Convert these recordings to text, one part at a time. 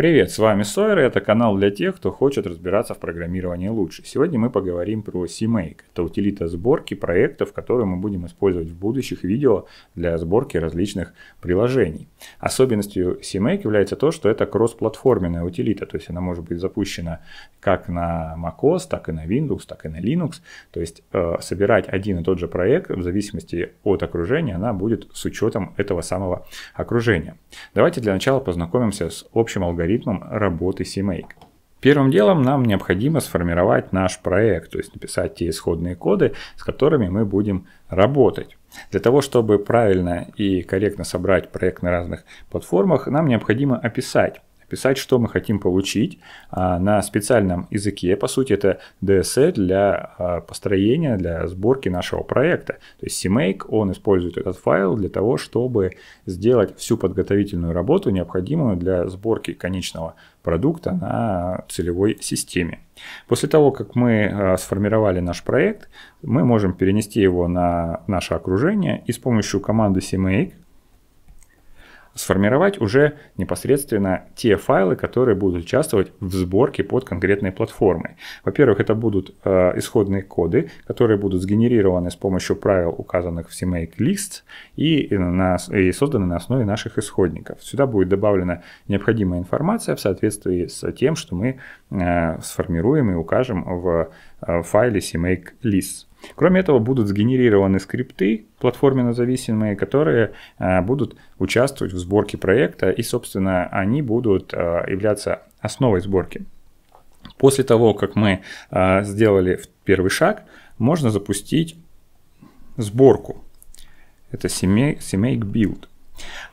Привет, с вами Сойер, и это канал для тех, кто хочет разбираться в программировании лучше. Сегодня мы поговорим про CMake. Это утилита сборки проектов, которую мы будем использовать в будущих видео для сборки различных приложений. Особенностью CMake является то, что это кроссплатформенная утилита, то есть она может быть запущена как на macOS, так и на Windows, так и на Linux. То есть э, собирать один и тот же проект в зависимости от окружения она будет с учетом этого самого окружения. Давайте для начала познакомимся с общим алгоритмом алгоритмам работы CMake. Первым делом нам необходимо сформировать наш проект, то есть написать те исходные коды, с которыми мы будем работать. Для того, чтобы правильно и корректно собрать проект на разных платформах, нам необходимо описать писать, что мы хотим получить а, на специальном языке. По сути, это DSL для а, построения, для сборки нашего проекта. То есть CMake, он использует этот файл для того, чтобы сделать всю подготовительную работу, необходимую для сборки конечного продукта на целевой системе. После того, как мы а, сформировали наш проект, мы можем перенести его на наше окружение и с помощью команды CMake сформировать уже непосредственно те файлы, которые будут участвовать в сборке под конкретной платформой. Во-первых, это будут э, исходные коды, которые будут сгенерированы с помощью правил, указанных в CMake List и, на, и созданы на основе наших исходников. Сюда будет добавлена необходимая информация в соответствии с тем, что мы э, сформируем и укажем в в э, файле CMake-list. Кроме этого, будут сгенерированы скрипты платформенно зависимые, которые э, будут участвовать в сборке проекта, и, собственно, они будут э, являться основой сборки. После того, как мы сделали первый шаг, можно запустить сборку. Это CMake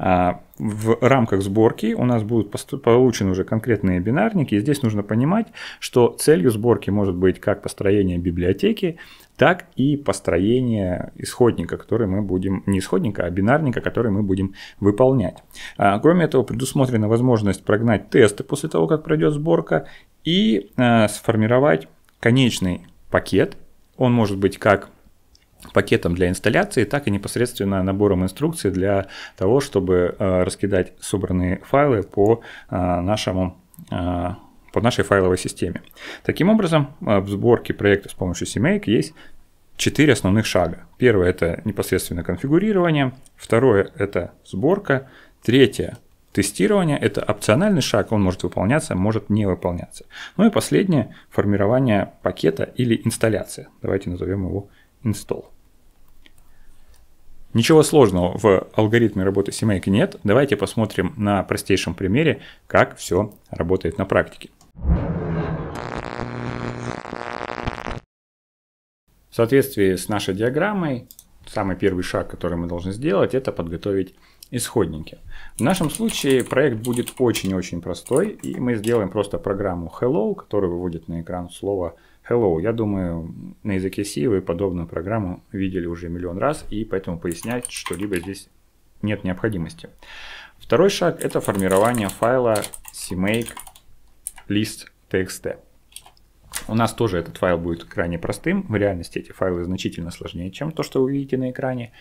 Build в рамках сборки у нас будут получены уже конкретные бинарники. И здесь нужно понимать, что целью сборки может быть как построение библиотеки, так и построение исходника, который мы будем, не исходника, а бинарника, который мы будем выполнять. А, кроме этого, предусмотрена возможность прогнать тесты после того, как пройдет сборка, и а, сформировать конечный пакет. Он может быть как пакетом для инсталляции, так и непосредственно набором инструкций для того, чтобы э, раскидать собранные файлы по э, нашему э, по нашей файловой системе. Таким образом, в сборке проекта с помощью CMake есть четыре основных шага. Первое – это непосредственно конфигурирование. Второе – это сборка. Третье – тестирование. Это опциональный шаг, он может выполняться, может не выполняться. Ну и последнее – формирование пакета или инсталляция. Давайте назовем его install. Ничего сложного в алгоритме работы семейки нет. Давайте посмотрим на простейшем примере, как все работает на практике. В соответствии с нашей диаграммой, самый первый шаг, который мы должны сделать, это подготовить исходники. В нашем случае проект будет очень-очень простой, и мы сделаем просто программу Hello, которая выводит на экран слово Hello, я думаю, на языке C вы подобную программу видели уже миллион раз, и поэтому пояснять что-либо здесь нет необходимости. Второй шаг – это формирование файла cmake list.txt. У нас тоже этот файл будет крайне простым. В реальности эти файлы значительно сложнее, чем то, что вы видите на экране.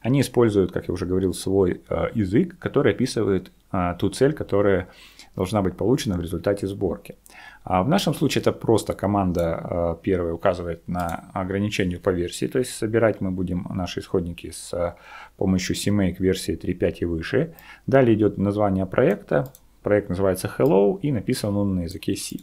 Они используют, как я уже говорил, свой э, язык, который описывает э, ту цель, которая должна быть получена в результате сборки. А в нашем случае это просто команда э, первая указывает на ограничение по версии, то есть собирать мы будем наши исходники с э, помощью CMake версии 3.5 и выше. Далее идет название проекта, проект называется Hello и написан он на языке C.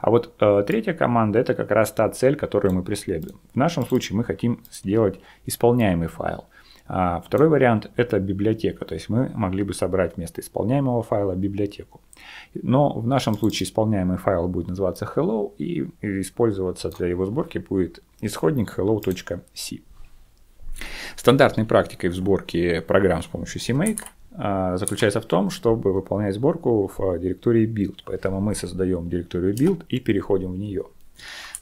А вот э, третья команда это как раз та цель, которую мы преследуем. В нашем случае мы хотим сделать исполняемый файл. А второй вариант – это библиотека, то есть мы могли бы собрать вместо исполняемого файла библиотеку. Но в нашем случае исполняемый файл будет называться hello и использоваться для его сборки будет исходник hello.c. Стандартной практикой в сборке программ с помощью CMake а, заключается в том, чтобы выполнять сборку в директории build. Поэтому мы создаем директорию build и переходим в нее.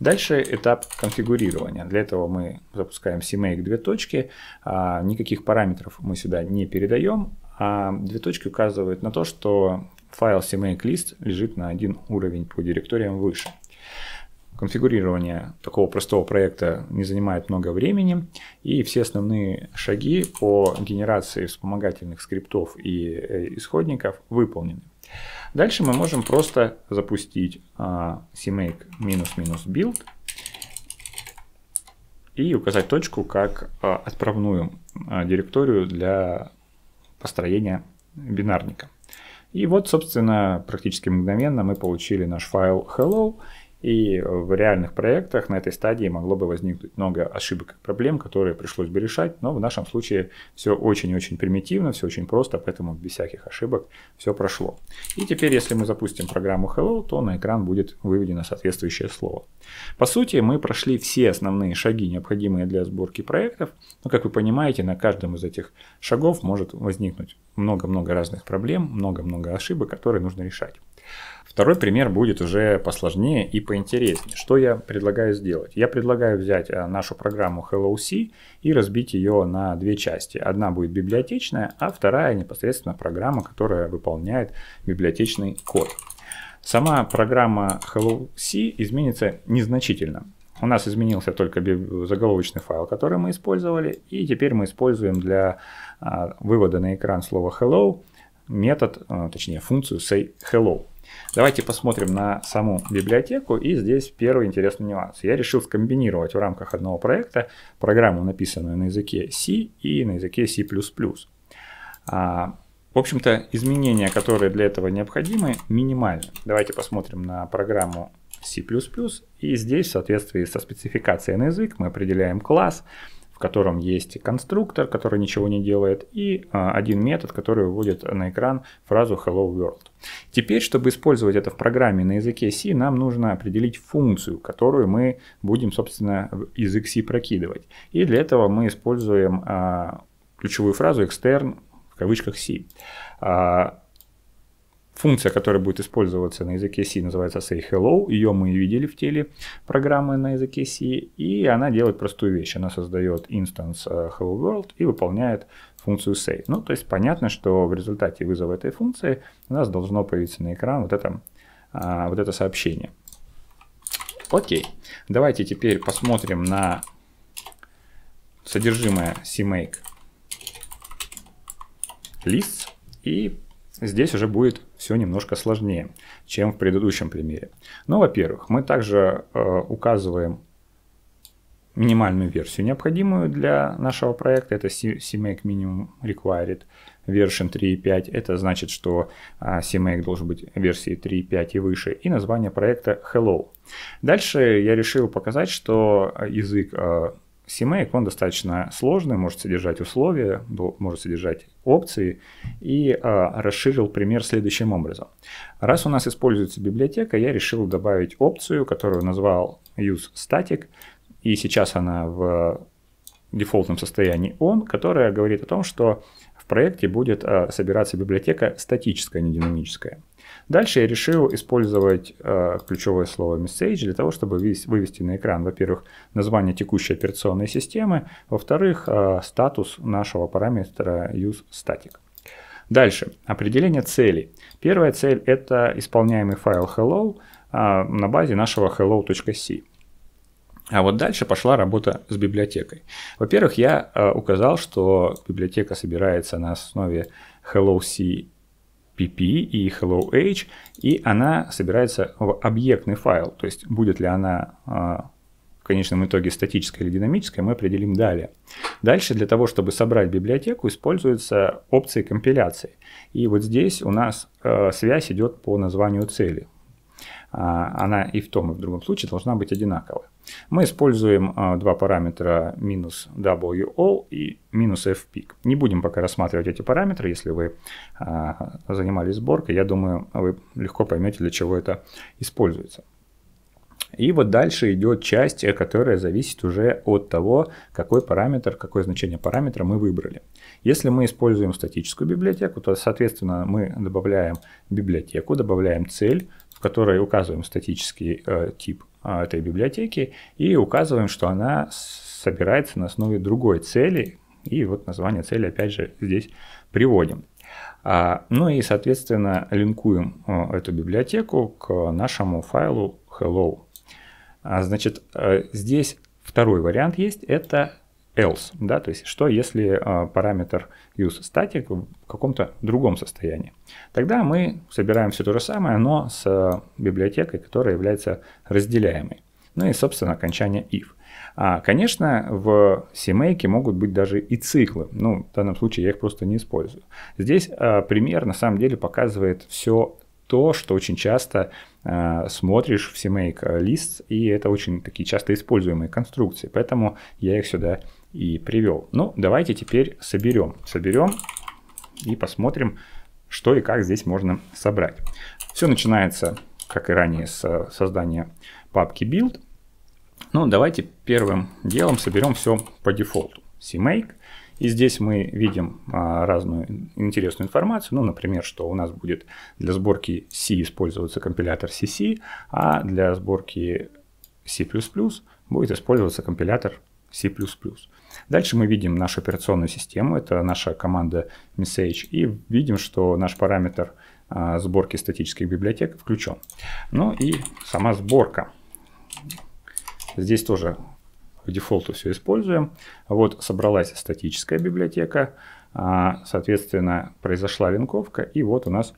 Дальше этап конфигурирования. Для этого мы запускаем CMake две точки. А, никаких параметров мы сюда не передаем. А две точки указывают на то, что файл CMake list лежит на один уровень по директориям выше. Конфигурирование такого простого проекта не занимает много времени, и все основные шаги по генерации вспомогательных скриптов и э, исходников выполнены. Дальше мы можем просто запустить cmake а, минус-минус build и указать точку как а, отправную а, директорию для построения бинарника. И вот, собственно, практически мгновенно мы получили наш файл hello и в реальных проектах на этой стадии могло бы возникнуть много ошибок и проблем, которые пришлось бы решать, но в нашем случае все очень-очень примитивно, все очень просто, поэтому без всяких ошибок все прошло. И теперь, если мы запустим программу Hello, то на экран будет выведено соответствующее слово. По сути, мы прошли все основные шаги, необходимые для сборки проектов, но, как вы понимаете, на каждом из этих шагов может возникнуть много-много разных проблем, много-много ошибок, которые нужно решать. Второй пример будет уже посложнее и поинтереснее. Что я предлагаю сделать? Я предлагаю взять э, нашу программу Hello C и разбить ее на две части. Одна будет библиотечная, а вторая непосредственно программа, которая выполняет библиотечный код. Сама программа Hello C изменится незначительно. У нас изменился только заголовочный файл, который мы использовали, и теперь мы используем для а, вывода на экран слова hello метод, э, точнее функцию say hello. Давайте посмотрим на саму библиотеку. И здесь первый интересный нюанс. Я решил скомбинировать в рамках одного проекта программу, написанную на языке C и на языке C++. А, в общем-то, изменения, которые для этого необходимы, минимальны. Давайте посмотрим на программу C++. И здесь, в соответствии со спецификацией на язык, мы определяем класс, котором есть конструктор, который ничего не делает, и а, один метод, который выводит на экран фразу Hello World. Теперь, чтобы использовать это в программе на языке C, нам нужно определить функцию, которую мы будем, собственно, язык C прокидывать. И для этого мы используем а, ключевую фразу extern в кавычках C. А, Функция, которая будет использоваться на языке C, называется say hello. Ее мы видели в теле программы на языке C. И она делает простую вещь. Она создает instance э, hello world и выполняет функцию say. Ну, то есть понятно, что в результате вызова этой функции у нас должно появиться на экран вот это, а, вот это сообщение. Окей. Давайте теперь посмотрим на содержимое CMake lists. И здесь уже будет все немножко сложнее, чем в предыдущем примере. Но, ну, во-первых, мы также э, указываем минимальную версию, необходимую для нашего проекта. Это CMake Minimum Required version 3.5. Это значит, что а, CMake должен быть версии 3.5 и выше. И название проекта Hello. Дальше я решил показать, что язык э, CMake, он достаточно сложный, может содержать условия, может содержать опции, и а, расширил пример следующим образом. Раз у нас используется библиотека, я решил добавить опцию, которую назвал useStatic, и сейчас она в дефолтном состоянии on, которая говорит о том, что в проекте будет а, собираться библиотека статическая, а не динамическая. Дальше я решил использовать э, ключевое слово message для того, чтобы вывести на экран, во-первых, название текущей операционной системы, во-вторых, э, статус нашего параметра useStatic. Дальше, определение цели. Первая цель – это исполняемый файл hello э, на базе нашего hello.c. А вот дальше пошла работа с библиотекой. Во-первых, я э, указал, что библиотека собирается на основе hello.c PP и hello h, и она собирается в объектный файл, то есть будет ли она а, в конечном итоге статическая или динамическая, мы определим далее. Дальше для того, чтобы собрать библиотеку, используются опции компиляции. И вот здесь у нас а, связь идет по названию цели. А, она и в том, и в другом случае должна быть одинаковая. Мы используем а, два параметра минус WO и минус FPIC. Не будем пока рассматривать эти параметры, если вы а, занимались сборкой, я думаю, вы легко поймете, для чего это используется. И вот дальше идет часть, которая зависит уже от того, какой параметр, какое значение параметра мы выбрали. Если мы используем статическую библиотеку, то, соответственно, мы добавляем библиотеку, добавляем цель, которой указываем статический э, тип э, этой библиотеки и указываем, что она собирается на основе другой цели. И вот название цели опять же здесь приводим. А, ну и, соответственно, линкуем э, эту библиотеку к нашему файлу hello. А, значит, э, здесь второй вариант есть, это else, да, то есть что если э, параметр static в каком-то другом состоянии. Тогда мы собираем все то же самое, но с а, библиотекой, которая является разделяемой. Ну и, собственно, окончание if. А, конечно, в CMake могут быть даже и циклы. Ну, в данном случае я их просто не использую. Здесь э, пример на самом деле показывает все то, что очень часто э, смотришь в CMake лист, и это очень такие часто используемые конструкции, поэтому я их сюда и привел. Ну, давайте теперь соберем. Соберем и посмотрим, что и как здесь можно собрать. Все начинается, как и ранее, с создания папки build. Ну, давайте первым делом соберем все по дефолту. CMake. И здесь мы видим а, разную интересную информацию. Ну, например, что у нас будет для сборки C использоваться компилятор CC, а для сборки C++ будет использоваться компилятор C++. Дальше мы видим нашу операционную систему, это наша команда message, и видим, что наш параметр а, сборки статических библиотек включен. Ну и сама сборка. Здесь тоже по дефолту все используем. Вот собралась статическая библиотека, а, соответственно, произошла линковка, и вот у нас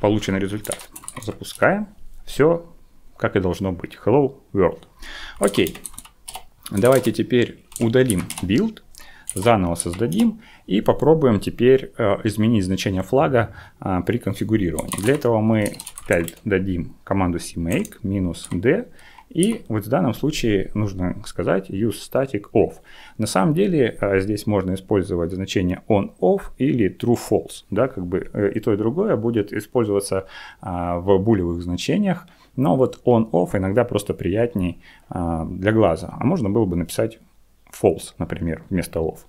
полученный результат. Запускаем. Все как и должно быть. Hello World. Окей. Okay. Давайте теперь удалим build, заново создадим и попробуем теперь э, изменить значение флага э, при конфигурировании. Для этого мы опять дадим команду cmake d и вот в данном случае нужно сказать use static off. На самом деле э, здесь можно использовать значение on off или true false, да, как бы э, и то и другое будет использоваться э, в булевых значениях. Но вот on-off иногда просто приятней а, для глаза. А можно было бы написать false, например, вместо off.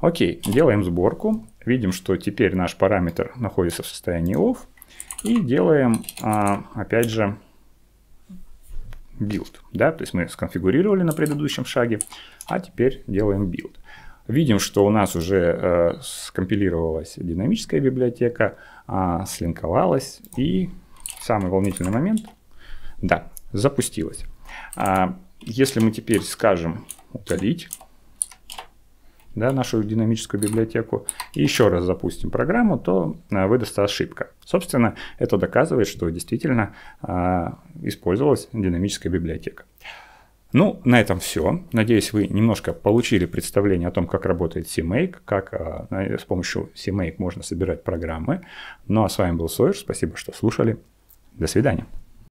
Окей, делаем сборку. Видим, что теперь наш параметр находится в состоянии off. И делаем, а, опять же, build. Да? То есть мы сконфигурировали на предыдущем шаге, а теперь делаем build. Видим, что у нас уже э, скомпилировалась динамическая библиотека, э, слинковалась. И самый волнительный момент – да, запустилось. А, если мы теперь скажем удалить да, нашу динамическую библиотеку и еще раз запустим программу, то а, выдаст ошибка. Собственно, это доказывает, что действительно а, использовалась динамическая библиотека. Ну, на этом все. Надеюсь, вы немножко получили представление о том, как работает CMake, как с помощью CMake можно собирать программы. Ну а с вами был Сойер, спасибо, что слушали. До свидания.